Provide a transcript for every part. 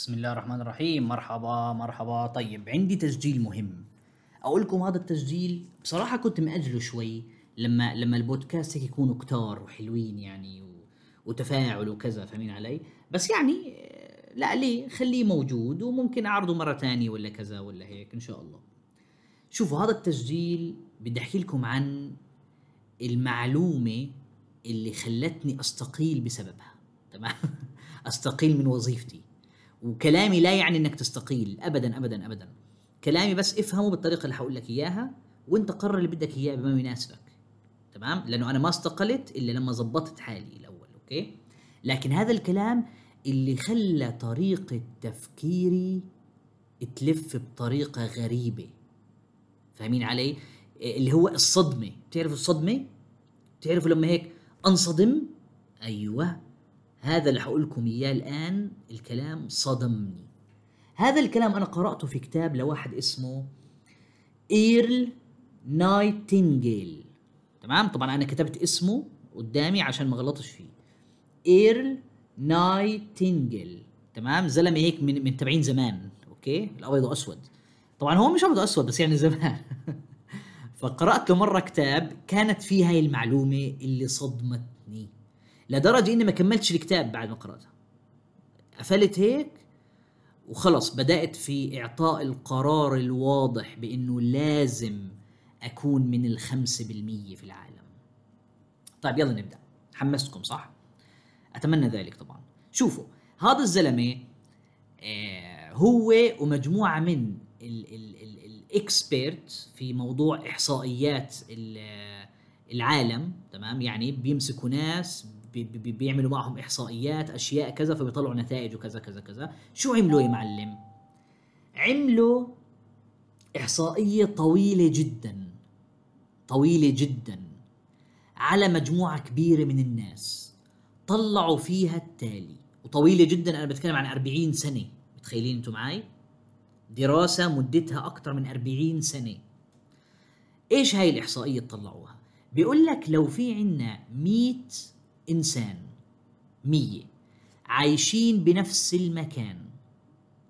بسم الله الرحمن الرحيم مرحبا مرحبا طيب عندي تسجيل مهم اقول لكم هذا التسجيل بصراحه كنت مأجله شوي لما لما البودكاست هيك يكونوا كتار وحلوين يعني و... وتفاعل وكذا فاهمين علي بس يعني لا ليه خليه موجود وممكن اعرضه مره تانية ولا كذا ولا هيك ان شاء الله شوفوا هذا التسجيل بدي احكي لكم عن المعلومه اللي خلتني استقيل بسببها تمام استقيل من وظيفتي وكلامي لا يعني انك تستقيل ابدا ابدا ابدا كلامي بس افهمه بالطريقه اللي هقول لك اياها وانت قرر اللي بدك اياه بما يناسبك تمام لانه انا ما استقلت الا لما ظبطت حالي الاول اوكي لكن هذا الكلام اللي خلى طريقه تفكيري تلف بطريقه غريبه فاهمين علي اللي هو الصدمه بتعرفوا الصدمه بتعرفوا لما هيك انصدم ايوه هذا اللي هقول لكم اياه الان الكلام صدمني هذا الكلام انا قراته في كتاب لواحد اسمه ايرل نايتنجيل تمام طبعا انا كتبت اسمه قدامي عشان ما غلطش فيه ايرل نايتنجيل تمام زلمه هيك من من تابعين زمان اوكي الابيض واسود طبعا هو مش ابيض واسود بس يعني زمان فقرات له مره كتاب كانت فيه هاي المعلومه اللي صدمتني لدرجه اني ما كملتش الكتاب بعد ما قراته قفلت هيك وخلص بدات في اعطاء القرار الواضح بانه لازم اكون من الخمسة بالمية في العالم طيب يلا نبدا حمستكم صح اتمنى ذلك طبعا شوفوا هذا الزلمه آه، هو ومجموعه من الاكسبيرت في موضوع احصائيات العالم تمام يعني بيمسكوا ناس بي بيعملوا معهم احصائيات اشياء كذا فبيطلعوا نتائج وكذا كذا كذا شو عملوا يا معلم عملوا احصائيه طويله جدا طويله جدا على مجموعه كبيره من الناس طلعوا فيها التالي وطويله جدا انا بتكلم عن 40 سنه متخيلين انتم معي دراسه مدتها اكثر من 40 سنه ايش هاي الاحصائيه طلعوها بيقول لك لو في عنا 100 إنسان مية عايشين بنفس المكان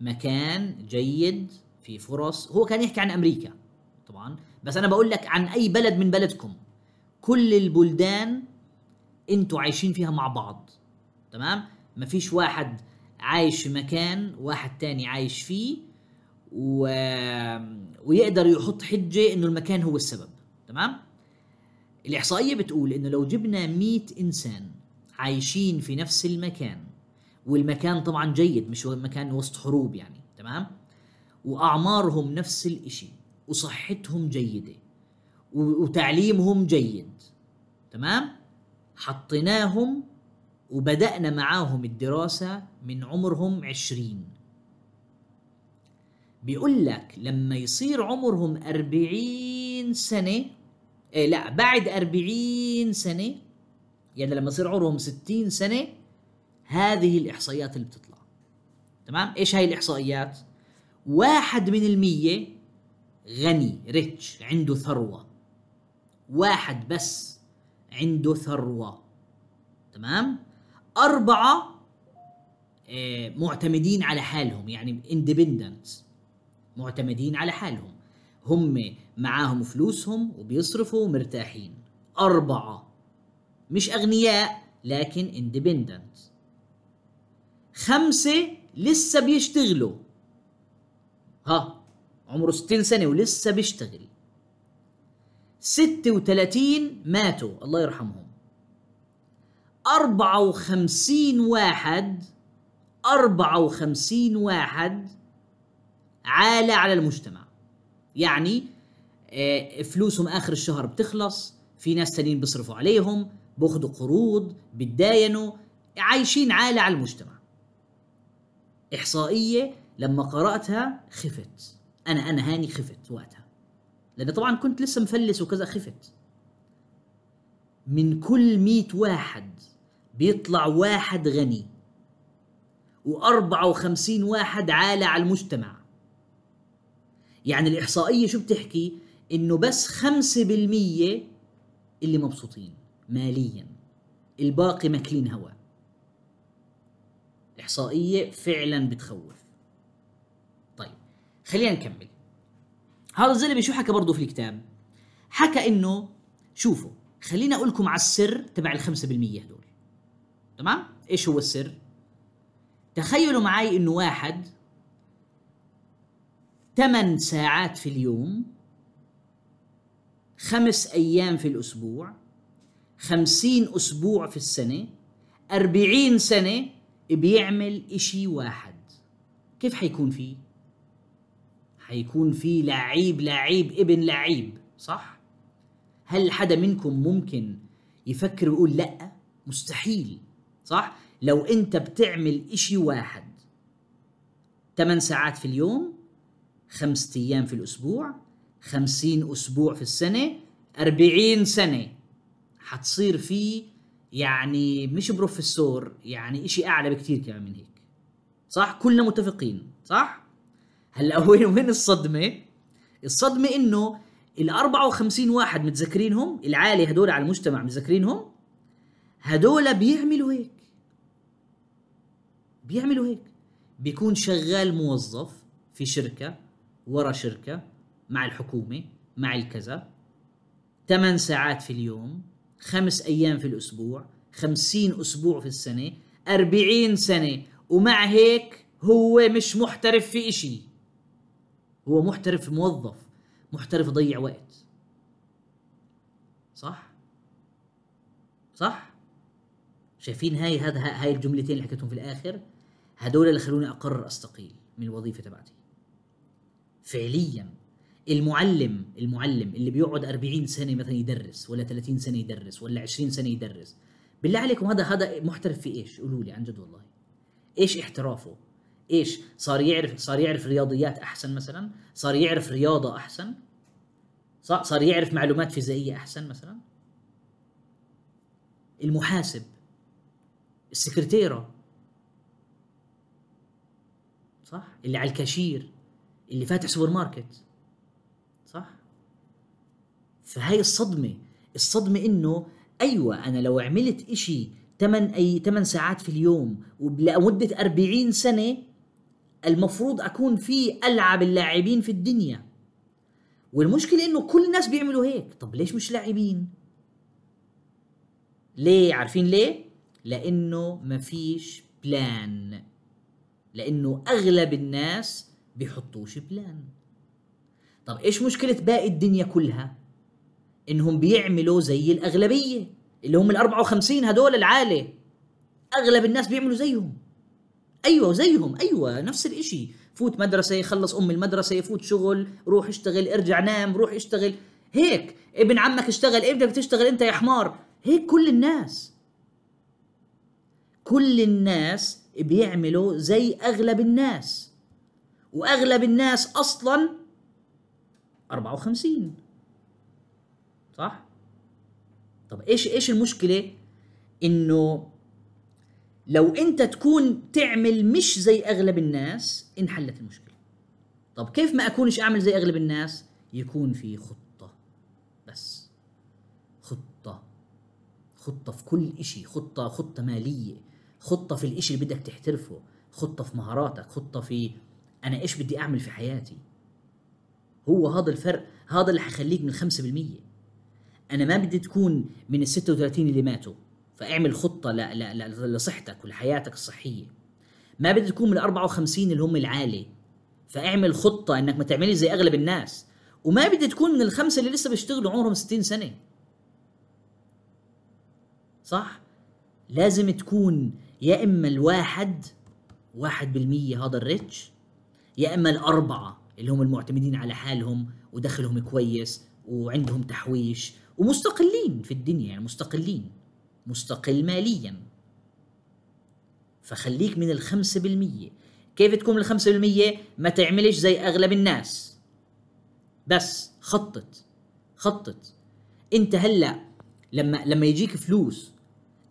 مكان جيد في فرص هو كان يحكي عن أمريكا طبعا بس أنا بقول لك عن أي بلد من بلدكم كل البلدان انتوا عايشين فيها مع بعض تمام مفيش واحد عايش في مكان واحد تاني عايش فيه و... ويقدر يحط حجة انه المكان هو السبب تمام الإحصائية بتقول إنه لو جبنا 100 إنسان عايشين في نفس المكان والمكان طبعا جيد مش مكان وسط حروب يعني تمام وأعمارهم نفس الإشي وصحتهم جيدة وتعليمهم جيد تمام حطيناهم وبدأنا معاهم الدراسة من عمرهم عشرين بيقول لك لما يصير عمرهم أربعين سنة إيه لا بعد 40 سنه يعني لما يصير عمرهم 60 سنه هذه الاحصائيات اللي بتطلع تمام ايش هاي الاحصائيات واحد من المية غني ريتش عنده ثروة واحد بس عنده ثروة تمام أربعة إيه، معتمدين على حالهم يعني اندبندنت معتمدين على حالهم هم معاهم فلوسهم وبيصرفوا ومرتاحين أربعة مش أغنياء لكن اندبندنت خمسة لسه بيشتغلوا ها عمره 60 سنة ولسه بيشتغل 36 ماتوا الله يرحمهم أربعة وخمسين واحد أربعة وخمسين واحد عالة على المجتمع يعني آه، فلوسهم اخر الشهر بتخلص في ناس تانيين بيصرفوا عليهم بياخدوا قروض بتداينوا عايشين عالة على المجتمع إحصائية لما قرأتها خفت أنا أنا هاني خفت وقتها لأن طبعا كنت لسه مفلس وكذا خفت من كل مية واحد بيطلع واحد غني و54 واحد عالة على المجتمع يعني الإحصائية شو بتحكي انه بس 5% اللي مبسوطين ماليا الباقي ماكلين هوا احصائيه فعلا بتخوف طيب خلينا نكمل هذا الزلمه شو حكى برضه في الكتاب حكى انه شوفوا خليني اقول لكم على السر تبع ال 5% هدول تمام ايش هو السر تخيلوا معي انه واحد 8 ساعات في اليوم خمس أيام في الأسبوع خمسين أسبوع في السنة أربعين سنة بيعمل إشي واحد كيف حيكون فيه؟ حيكون في لعيب لعيب ابن لعيب صح؟ هل حدا منكم ممكن يفكر ويقول لا مستحيل صح؟ لو انت بتعمل اشي واحد 8 ساعات في اليوم خمسة ايام في الاسبوع 50 اسبوع في السنه 40 سنه حتصير في يعني مش بروفيسور يعني اشي اعلى بكتير كمان من هيك صح كلنا متفقين صح هلا وين وين الصدمه الصدمه انه ال 54 واحد متذكرينهم العالي هدول على المجتمع متذكرينهم هدول بيعملوا هيك بيعملوا هيك بيكون شغال موظف في شركه ورا شركه مع الحكومة مع الكذا 8 ساعات في اليوم خمس أيام في الأسبوع خمسين أسبوع في السنة أربعين سنة ومع هيك هو مش محترف في إشي هو محترف موظف محترف ضيع وقت صح؟ صح؟ شايفين هاي هذا هاي الجملتين اللي حكيتهم في الآخر هدول اللي خلوني أقرر أستقيل من الوظيفة تبعتي فعليا المعلم المعلم اللي بيقعد 40 سنه مثلا يدرس ولا 30 سنه يدرس ولا 20 سنه يدرس بالله عليكم هذا هذا محترف في ايش قولوا لي عن جد والله ايش احترافه ايش صار يعرف صار يعرف رياضيات احسن مثلا صار يعرف رياضه احسن صار يعرف معلومات فيزيائيه احسن مثلا المحاسب السكرتيره صح اللي على الكاشير اللي فاتح سوبر ماركت صح فهي الصدمه الصدمه انه ايوه انا لو عملت إشي 8 اي 8 ساعات في اليوم ولمده 40 سنه المفروض اكون في العب اللاعبين في الدنيا والمشكله انه كل الناس بيعملوا هيك طب ليش مش لاعبين ليه عارفين ليه لانه ما فيش بلان لانه اغلب الناس بيحطوش بلان طب ايش مشكله باقي الدنيا كلها انهم بيعملوا زي الاغلبيه اللي هم ال54 هدول العالة اغلب الناس بيعملوا زيهم ايوه زيهم ايوه نفس الاشي فوت مدرسه يخلص ام المدرسه يفوت شغل روح اشتغل ارجع نام روح اشتغل هيك ابن عمك اشتغل ابنك بدك تشتغل انت يا حمار هيك كل الناس كل الناس بيعملوا زي اغلب الناس واغلب الناس اصلا 54 صح طب ايش ايش المشكله انه لو انت تكون تعمل مش زي اغلب الناس انحلت المشكله طب كيف ما اكونش اعمل زي اغلب الناس يكون في خطه بس خطه خطه في كل إشي خطه خطه ماليه خطه في الإشي اللي بدك تحترفه خطه في مهاراتك خطه في انا ايش بدي اعمل في حياتي هو هذا الفرق هذا اللي حيخليك من 5% انا ما بدي تكون من ال 36 اللي ماتوا فاعمل خطه لا لا لا لصحتك ولحياتك الصحيه ما بدي تكون من ال 54 اللي هم العالي فاعمل خطه انك ما تعملش زي اغلب الناس وما بدي تكون من الخمسه اللي لسه بيشتغلوا عمرهم 60 سنه صح لازم تكون يا اما الواحد واحد بالمية هذا الريتش يا اما الاربعه اللي هم المعتمدين على حالهم ودخلهم كويس وعندهم تحويش ومستقلين في الدنيا يعني مستقلين مستقل ماليا فخليك من الخمسة بالمية كيف تكون من الخمسة بالمية ما تعملش زي أغلب الناس بس خطط خطط انت هلا لما لما يجيك فلوس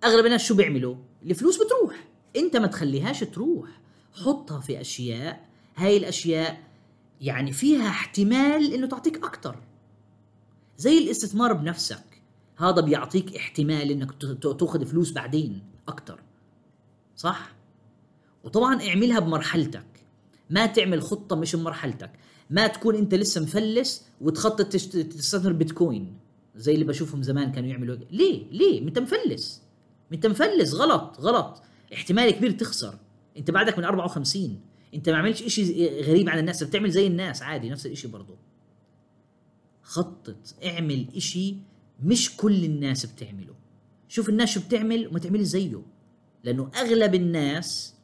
اغلب الناس شو بيعملوا الفلوس بتروح انت ما تخليهاش تروح حطها في اشياء هاي الاشياء يعني فيها احتمال انه تعطيك اكثر زي الاستثمار بنفسك هذا بيعطيك احتمال انك تاخذ فلوس بعدين اكثر صح وطبعا اعملها بمرحلتك ما تعمل خطه مش بمرحلتك ما تكون انت لسه مفلس وتخطط تستثمر بيتكوين زي اللي بشوفهم زمان كانوا يعملوا ليه ليه انت مفلس انت مفلس غلط غلط احتمال كبير تخسر انت بعدك من 54 انت ما عملتش اشي غريب عن الناس بتعمل زي الناس عادي نفس الاشي برضه خطط اعمل اشي مش كل الناس بتعمله شوف الناس شو بتعمل وما تعملش زيه لانه اغلب الناس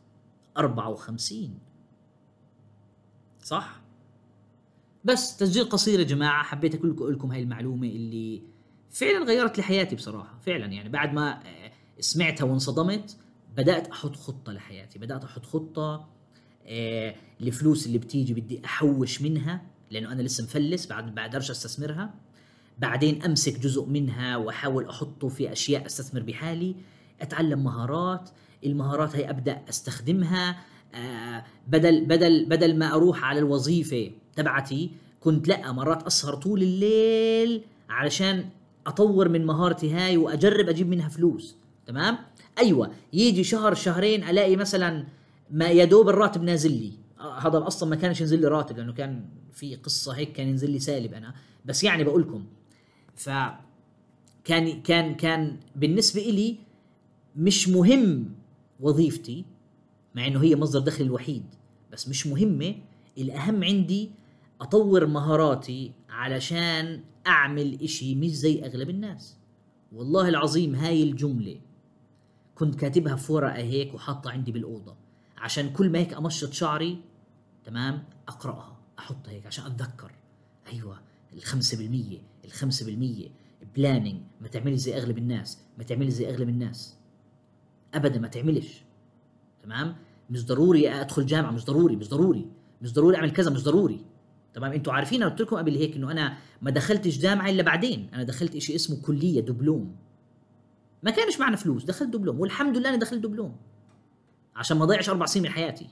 54 صح بس تسجيل قصير يا جماعه حبيت اقول لكم هاي المعلومه اللي فعلا غيرت لي حياتي بصراحه فعلا يعني بعد ما آه، سمعتها وانصدمت بدات احط خطه لحياتي بدات احط خطه آه، الفلوس اللي بتيجي بدي احوش منها لانه انا لسه مفلس بعد ما بقدرش استثمرها بعدين امسك جزء منها واحاول احطه في اشياء استثمر بحالي اتعلم مهارات المهارات هي ابدا استخدمها آه، بدل بدل بدل ما اروح على الوظيفه تبعتي كنت لا مرات اسهر طول الليل علشان اطور من مهارتي هاي واجرب اجيب منها فلوس تمام ايوه يجي شهر شهرين الاقي مثلا ما يا دوب الراتب نازل لي آه، هذا اصلا ما كانش ينزل لي راتب لانه كان في قصه هيك كان ينزل لي سالب انا بس يعني بقول لكم ف كان كان كان بالنسبه إلي مش مهم وظيفتي مع انه هي مصدر دخلي الوحيد بس مش مهمه الاهم عندي اطور مهاراتي علشان اعمل اشي مش زي اغلب الناس والله العظيم هاي الجمله كنت كاتبها في ورقه هيك وحاطه عندي بالاوضه عشان كل ما هيك امشط شعري تمام اقراها احط هيك عشان اتذكر ايوه ال 5% ال 5% بلاننج ما تعملي زي اغلب الناس ما تعملي زي اغلب الناس ابدا ما تعملش تمام مش ضروري ادخل جامعه مش ضروري مش ضروري مش ضروري اعمل كذا مش ضروري تمام انتوا عارفين انا قلت لكم قبل هيك انه انا ما دخلتش جامعه الا بعدين انا دخلت شيء اسمه كليه دبلوم ما كانش معنا فلوس دخلت دبلوم والحمد لله انا دخلت دبلوم عشان ما اضيعش اربع سنين من حياتي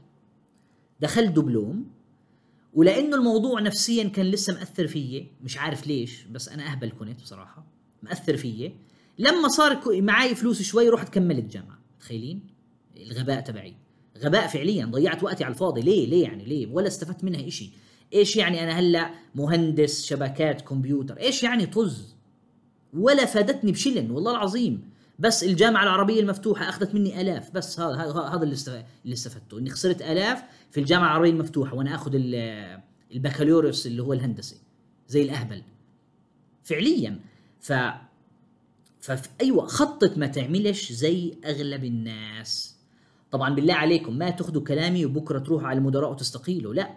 دخلت دبلوم ولانه الموضوع نفسيا كان لسه مأثر فيا مش عارف ليش بس انا اهبل كنت بصراحه مأثر فيا لما صار معي فلوس شوي رحت كملت جامعه متخيلين الغباء تبعي غباء فعليا ضيعت وقتي على الفاضي ليه ليه يعني ليه ولا استفدت منها إشي ايش يعني انا هلا مهندس شبكات كمبيوتر ايش يعني طز ولا فادتني بشلن والله العظيم بس الجامعه العربيه المفتوحه اخذت مني الاف بس هذا هذا اللي استفدته اني خسرت الاف في الجامعه العربيه المفتوحه وانا اخذ البكالوريوس اللي هو الهندسه زي الاهبل فعليا ف فايوه خطط ما تعملش زي اغلب الناس طبعا بالله عليكم ما تاخذوا كلامي وبكره تروحوا على المدراء وتستقيلوا لا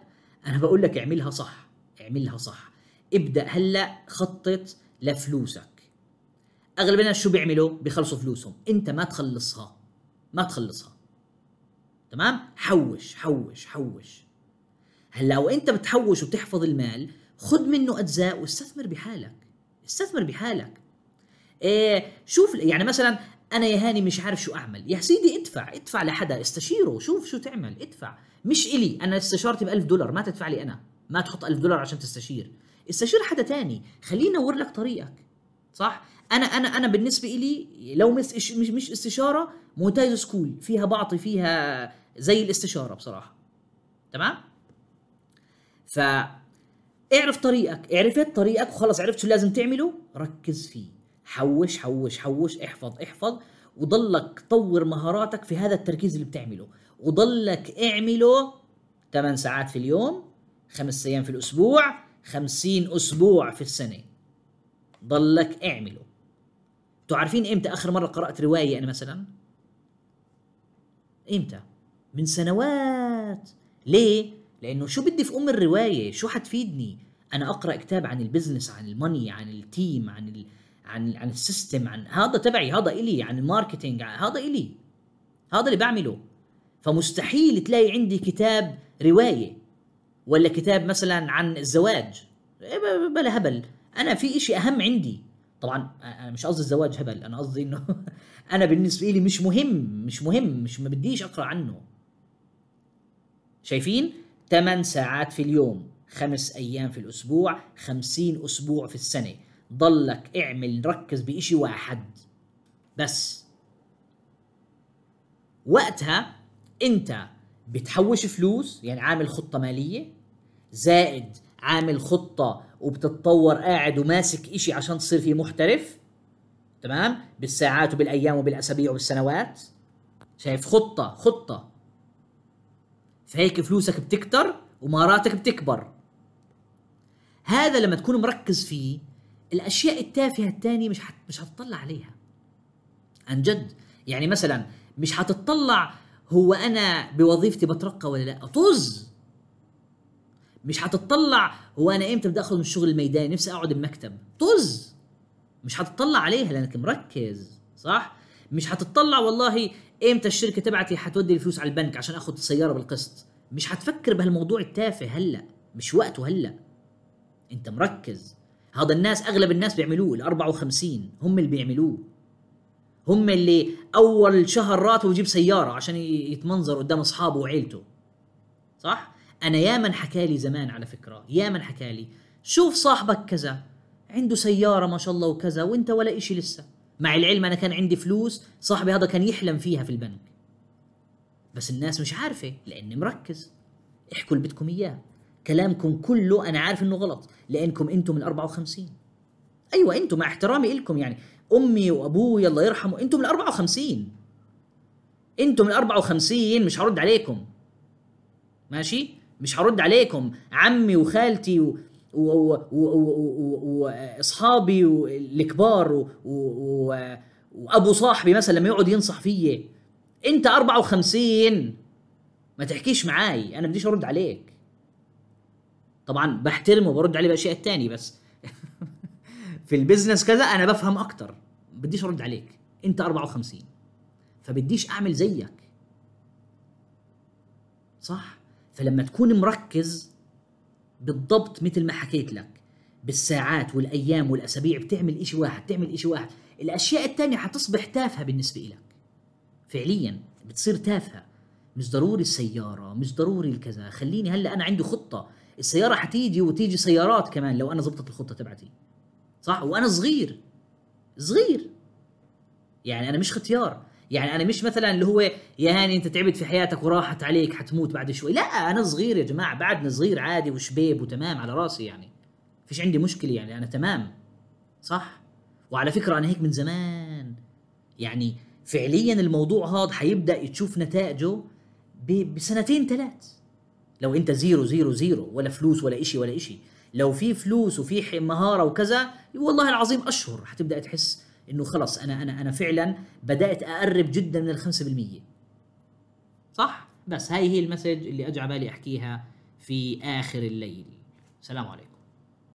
انا بقول لك اعملها صح اعملها صح ابدا هلا خطط لفلوسك اغلب الناس شو بيعملوا بيخلصوا فلوسهم انت ما تخلصها ما تخلصها تمام حوش حوش حوش هلا وانت بتحوش وبتحفظ المال خذ منه اجزاء واستثمر بحالك استثمر بحالك إيه شوف يعني مثلا انا يا هاني مش عارف شو اعمل يا سيدي ادفع ادفع لحدا استشيره شوف شو تعمل ادفع مش الي انا استشارتي ب 1000 دولار ما تدفع لي انا ما تحط 1000 دولار عشان تستشير استشير حدا تاني خليه ينور لك طريقك صح انا انا انا بالنسبه لي لو مش مش, مش استشاره مونتايز سكول فيها بعطي فيها زي الاستشاره بصراحه تمام ف اعرف طريقك عرفت طريقك وخلص عرفت شو لازم تعمله ركز فيه حوش حوش حوش احفظ احفظ وضلك طور مهاراتك في هذا التركيز اللي بتعمله وضلك اعمله 8 ساعات في اليوم خمس ايام في الاسبوع 50 اسبوع في السنه ضلك اعمله تعرفين عارفين امتى اخر مره قرات روايه انا مثلا امتى من سنوات ليه لانه شو بدي في ام الروايه شو حتفيدني انا اقرا كتاب عن البزنس عن الماني عن التيم عن ال... عن عن السيستم عن هذا تبعي هذا الي عن الماركتينج هذا الي هذا اللي بعمله فمستحيل تلاقي عندي كتاب روايه ولا كتاب مثلا عن الزواج إيه، بلا هبل انا في إشي اهم عندي طبعا انا مش قصدي الزواج هبل انا قصدي انه انا بالنسبه لي مش مهم مش مهم مش ما بديش اقرا عنه شايفين 8 ساعات في اليوم خمس ايام في الاسبوع خمسين اسبوع في السنه ضلك اعمل ركز بإشي واحد بس وقتها انت بتحوش فلوس يعني عامل خطه ماليه زائد عامل خطه وبتتطور قاعد وماسك اشي عشان تصير فيه محترف تمام بالساعات وبالايام وبالاسابيع وبالسنوات شايف خطه خطه فهيك فلوسك بتكتر ومهاراتك بتكبر هذا لما تكون مركز فيه الاشياء التافهه الثانيه مش حت... مش هتطلع عليها عن جد يعني مثلا مش هتطلع هو انا بوظيفتي بترقى ولا لا طز مش هتطلع هو انا امتى بدي اخرج من الشغل الميداني نفسي اقعد المكتب طز مش هتطلع عليها لانك مركز صح مش هتطلع والله امتى الشركه تبعتي هتودي الفلوس على البنك عشان اخد السياره بالقسط مش هتفكر بهالموضوع التافه هلا مش وقته هلا انت مركز هذا الناس اغلب الناس بيعملوه ال 54 هم اللي بيعملوه هم اللي اول شهر راتبه يجيب سياره عشان يتمنظر قدام اصحابه وعيلته صح انا ياما حكالي زمان على فكره ياما حكالي شوف صاحبك كذا عنده سياره ما شاء الله وكذا وانت ولا إشي لسه مع العلم انا كان عندي فلوس صاحبي هذا كان يحلم فيها في البنك بس الناس مش عارفه لاني مركز احكوا اللي بدكم اياه كلامكم كله انا عارف انه غلط لانكم انتم من 54 ايوه انتم مع احترامي لكم يعني امي وابوي الله يرحمه انتم من 54 انتم من 54 مش هرد عليكم ماشي مش هرد عليكم عمي وخالتي و... واصحابي الكبار وابو صاحبي مثلا لما يقعد ينصح فيا انت 54 ما تحكيش معاي انا بديش ارد عليك طبعا بحترمه وبرد عليه باشياء تاني بس في البيزنس كذا انا بفهم اكتر بديش ارد عليك انت 54 فبديش اعمل زيك صح فلما تكون مركز بالضبط مثل ما حكيت لك بالساعات والايام والاسابيع بتعمل شيء واحد تعمل شيء واحد الاشياء الثانيه حتصبح تافهه بالنسبه لك فعليا بتصير تافهه مش ضروري السياره مش ضروري الكذا خليني هلا انا عندي خطه السياره حتيجي وتيجي سيارات كمان لو انا ظبطت الخطه تبعتي صح وانا صغير صغير يعني انا مش ختيار يعني انا مش مثلا اللي هو يا هاني انت تعبت في حياتك وراحت عليك حتموت بعد شوي لا انا صغير يا جماعه بعدني صغير عادي وشبيب وتمام على راسي يعني فيش عندي مشكله يعني انا تمام صح وعلى فكره انا هيك من زمان يعني فعليا الموضوع هذا حيبدا تشوف نتائجه بسنتين ثلاث لو انت زيرو زيرو زيرو ولا فلوس ولا إشي ولا إشي لو في فلوس وفي مهاره وكذا والله العظيم اشهر حتبدا تحس انه خلص انا انا انا فعلا بدات اقرب جدا من ال 5% صح بس هاي هي المسج اللي اجى على بالي احكيها في اخر الليل سلام عليكم